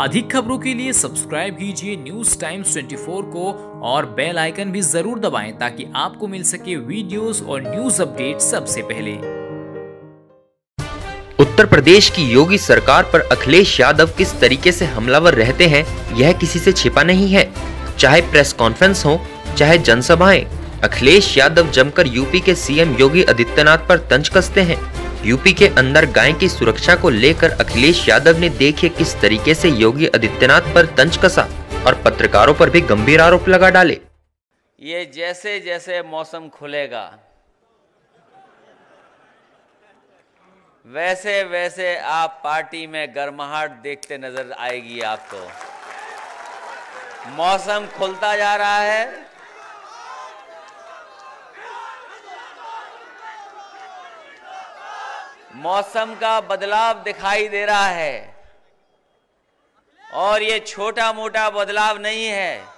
अधिक खबरों के लिए सब्सक्राइब कीजिए न्यूज टाइम्स 24 को और बेल आइकन भी जरूर दबाएं ताकि आपको मिल सके वीडियोस और न्यूज अपडेट सबसे पहले उत्तर प्रदेश की योगी सरकार पर अखिलेश यादव किस तरीके से हमलावर रहते हैं यह किसी से छिपा नहीं है चाहे प्रेस कॉन्फ्रेंस हो चाहे जनसभाएं अखिलेश यादव जमकर यूपी के सीएम योगी आदित्यनाथ पर तंज कसते हैं यूपी के अंदर गाय की सुरक्षा को लेकर अखिलेश यादव ने देखिए किस तरीके से योगी आदित्यनाथ पर तंज कसा और पत्रकारों पर भी गंभीर आरोप लगा डाले ये जैसे जैसे मौसम खुलेगा वैसे वैसे आप पार्टी में गर्माहट देखते नजर आएगी आपको मौसम खुलता जा रहा है मौसम का बदलाव दिखाई दे रहा है और ये छोटा मोटा बदलाव नहीं है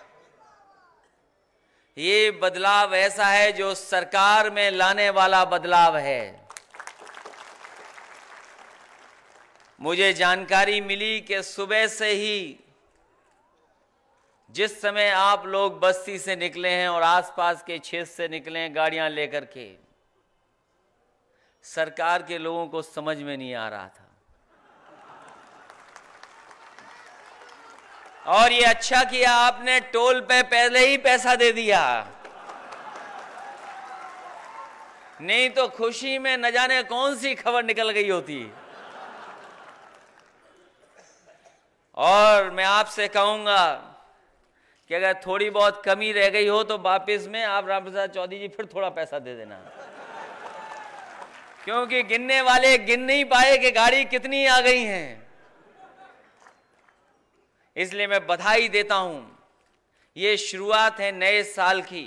ये बदलाव ऐसा है जो सरकार में लाने वाला बदलाव है मुझे जानकारी मिली कि सुबह से ही जिस समय आप लोग बस्ती से निकले हैं और आसपास के क्षेत्र से निकले हैं गाड़ियां लेकर के सरकार के लोगों को समझ में नहीं आ रहा था और ये अच्छा किया आपने टोल पे पहले ही पैसा दे दिया नहीं तो खुशी में न जाने कौन सी खबर निकल गई होती और मैं आपसे कहूंगा कि अगर थोड़ी बहुत कमी रह गई हो तो वापस में आप राम प्रसाद चौधरी जी फिर थोड़ा पैसा दे देना क्योंकि गिनने वाले गिन नहीं पाए कि गाड़ी कितनी आ गई है इसलिए मैं बधाई देता हूं ये शुरुआत है नए साल की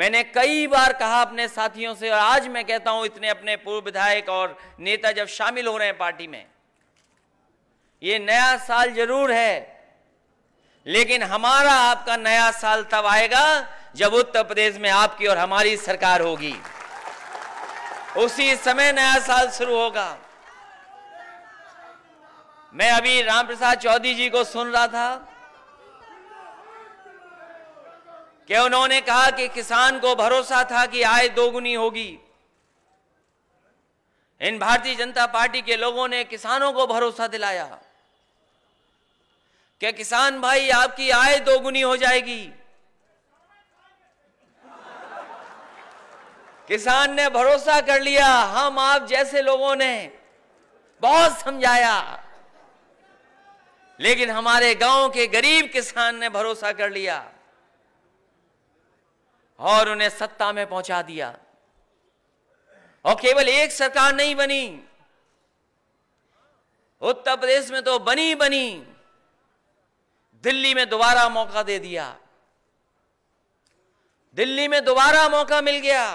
मैंने कई बार कहा अपने साथियों से और आज मैं कहता हूं इतने अपने पूर्व विधायक और नेता जब शामिल हो रहे हैं पार्टी में ये नया साल जरूर है लेकिन हमारा आपका नया साल तब आएगा जब उत्तर प्रदेश में आपकी और हमारी सरकार होगी उसी समय नया साल शुरू होगा मैं अभी राम प्रसाद चौधरी जी को सुन रहा था कि उन्होंने कहा कि किसान को भरोसा था कि आय दोगुनी होगी इन भारतीय जनता पार्टी के लोगों ने किसानों को भरोसा दिलाया कि किसान भाई आपकी आय दोगुनी हो जाएगी किसान ने भरोसा कर लिया हम आप जैसे लोगों ने बहुत समझाया लेकिन हमारे गांव के गरीब किसान ने भरोसा कर लिया और उन्हें सत्ता में पहुंचा दिया और केवल एक सरकार नहीं बनी उत्तर प्रदेश में तो बनी बनी दिल्ली में दोबारा मौका दे दिया दिल्ली में दोबारा मौका मिल गया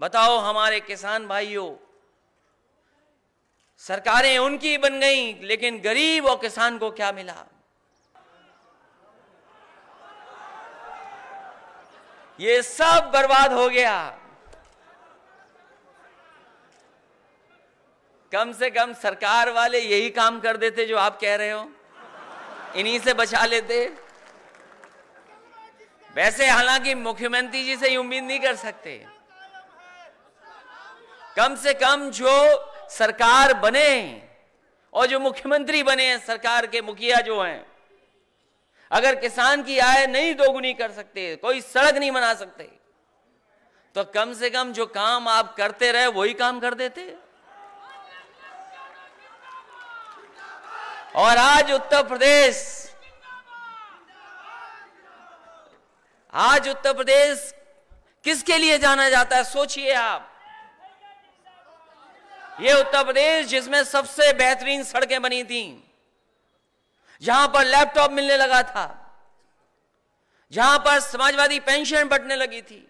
बताओ हमारे किसान भाइयों सरकारें उनकी बन गई लेकिन गरीब और किसान को क्या मिला ये सब बर्बाद हो गया कम से कम सरकार वाले यही काम कर देते जो आप कह रहे हो इन्हीं से बचा लेते वैसे हालांकि मुख्यमंत्री जी से उम्मीद नहीं कर सकते कम से कम जो सरकार बने और जो मुख्यमंत्री बने हैं सरकार के मुखिया जो हैं अगर किसान की आय नहीं दोगुनी कर सकते कोई सड़क नहीं बना सकते तो कम से कम जो काम आप करते रहे वही काम कर देते और आज उत्तर प्रदेश आज उत्तर प्रदेश किसके लिए जाना जाता है सोचिए आप ये उत्तर प्रदेश जिसमें सबसे बेहतरीन सड़कें बनी थी जहां पर लैपटॉप मिलने लगा था जहां पर समाजवादी पेंशन बटने लगी थी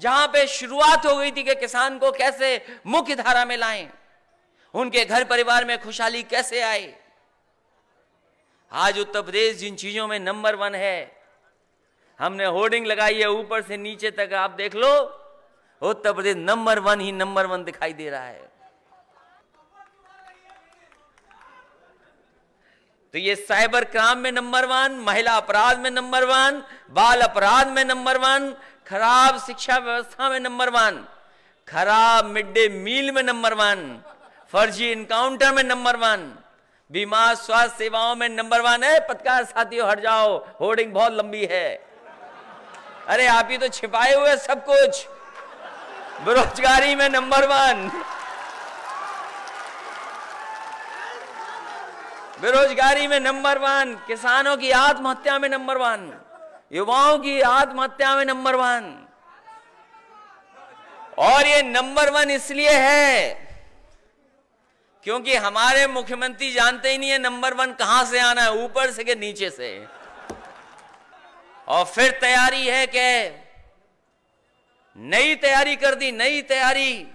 जहां पे शुरुआत हो गई थी कि किसान को कैसे मुख्य धारा में लाएं उनके घर परिवार में खुशहाली कैसे आए आज उत्तर प्रदेश जिन चीजों में नंबर वन है हमने होर्डिंग लगाई है ऊपर से नीचे तक आप देख लो उत्तर प्रदेश नंबर वन ही नंबर वन दिखाई दे रहा है तो ये साइबर क्राइम में नंबर वन महिला अपराध में नंबर वन बाल अपराध में नंबर वन खराब शिक्षा व्यवस्था में नंबर वन खराब मिड डे मील में नंबर वन फर्जी इनकाउंटर में नंबर वन बीमार स्वास्थ्य सेवाओं में नंबर वन है पत्रकार साथियों हट जाओ होर्डिंग बहुत लंबी है अरे आप ही तो छिपाए हुए सब कुछ बेरोजगारी में नंबर वन बेरोजगारी में नंबर वन किसानों की आत्महत्या में नंबर वन युवाओं की आत्महत्या में नंबर वन और ये नंबर वन इसलिए है क्योंकि हमारे मुख्यमंत्री जानते ही नहीं है नंबर वन कहां से आना है ऊपर से के नीचे से और फिर तैयारी है क्या नई तैयारी कर दी नई तैयारी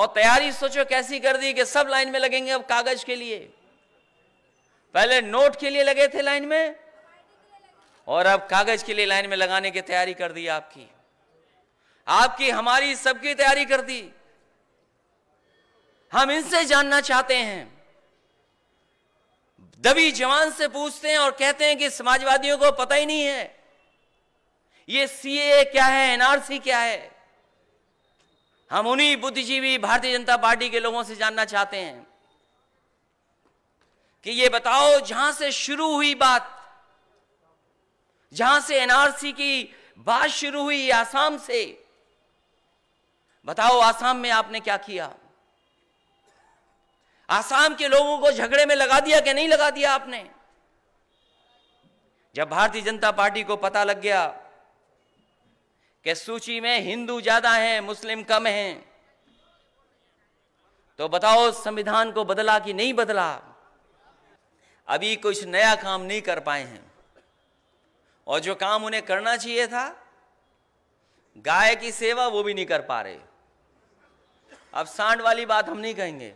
और तैयारी सोचो कैसी कर दी कि सब लाइन में लगेंगे अब कागज के लिए पहले नोट के लिए लगे थे लाइन में और अब कागज के लिए लाइन में लगाने की तैयारी कर दी आपकी आपकी हमारी सबकी तैयारी कर दी हम इनसे जानना चाहते हैं दबी जवान से पूछते हैं और कहते हैं कि समाजवादियों को पता ही नहीं है ये सीए क्या है एनआरसी क्या है हम उन्हीं बुद्धिजीवी भारतीय जनता पार्टी के लोगों से जानना चाहते हैं कि ये बताओ जहां से शुरू हुई बात जहां से एनआरसी की बात शुरू हुई आसाम से बताओ आसाम में आपने क्या किया आसाम के लोगों को झगड़े में लगा दिया कि नहीं लगा दिया आपने जब भारतीय जनता पार्टी को पता लग गया कि सूची में हिंदू ज्यादा हैं मुस्लिम कम हैं तो बताओ संविधान को बदला कि नहीं बदला अभी कुछ नया काम नहीं कर पाए हैं और जो काम उन्हें करना चाहिए था गाय की सेवा वो भी नहीं कर पा रहे अब सांड वाली बात हम नहीं कहेंगे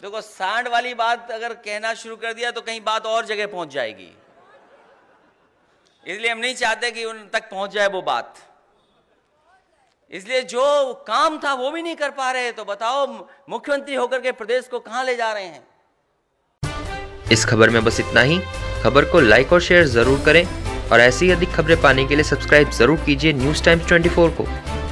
देखो सांड वाली बात अगर कहना शुरू कर दिया तो कहीं बात और जगह पहुंच जाएगी इसलिए हम नहीं चाहते कि उन तक पहुंच जाए वो बात इसलिए जो काम था वो भी नहीं कर पा रहे तो बताओ मुख्यमंत्री होकर के प्रदेश को कहा ले जा रहे हैं इस खबर में बस इतना ही खबर को लाइक और शेयर जरूर करें और ऐसी अधिक खबरें पाने के लिए सब्सक्राइब जरूर कीजिए न्यूज टाइम्स ट्वेंटी को